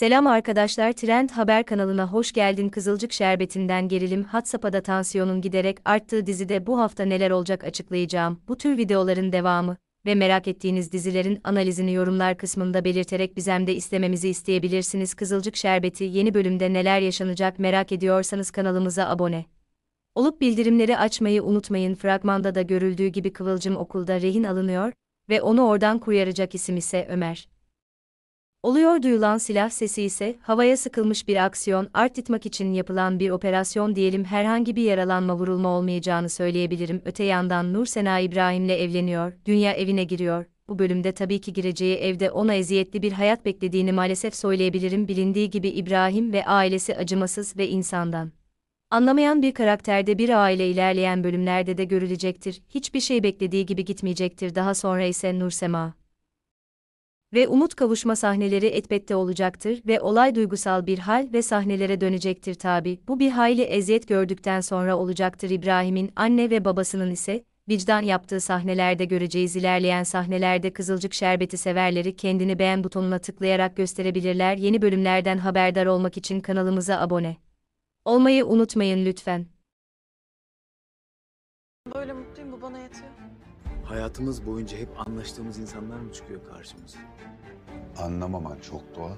Selam arkadaşlar Trend Haber kanalına hoş geldin Kızılcık Şerbetinden gerilim Hatsapa'da tansiyonun giderek arttığı dizide bu hafta neler olacak açıklayacağım. Bu tür videoların devamı ve merak ettiğiniz dizilerin analizini yorumlar kısmında belirterek bizemde istememizi isteyebilirsiniz. Kızılcık Şerbeti yeni bölümde neler yaşanacak merak ediyorsanız kanalımıza abone olup bildirimleri açmayı unutmayın. Fragmanda da görüldüğü gibi Kıvılcım okulda rehin alınıyor ve onu oradan kurtaracak isim ise Ömer. Oluyor duyulan silah sesi ise havaya sıkılmış bir aksiyon artitmak için yapılan bir operasyon diyelim herhangi bir yaralanma vurulma olmayacağını söyleyebilirim. Öte yandan Nur Sena İbrahim'le evleniyor, dünya evine giriyor. Bu bölümde tabii ki gireceği evde ona eziyetli bir hayat beklediğini maalesef söyleyebilirim. Bilindiği gibi İbrahim ve ailesi acımasız ve insandan. Anlamayan bir karakterde bir aile ilerleyen bölümlerde de görülecektir. Hiçbir şey beklediği gibi gitmeyecektir. Daha sonra ise Nursema ve umut kavuşma sahneleri etbette olacaktır ve olay duygusal bir hal ve sahnelere dönecektir tabi. Bu bir hayli eziyet gördükten sonra olacaktır İbrahim'in anne ve babasının ise, vicdan yaptığı sahnelerde göreceğiz ilerleyen sahnelerde Kızılcık Şerbeti severleri kendini beğen butonuna tıklayarak gösterebilirler. Yeni bölümlerden haberdar olmak için kanalımıza abone olmayı unutmayın lütfen. Böyle mutluyum bu bana yetiyor. Hayatımız boyunca hep anlaştığımız insanlar mı çıkıyor karşımıza? Anlamaman çok doğal.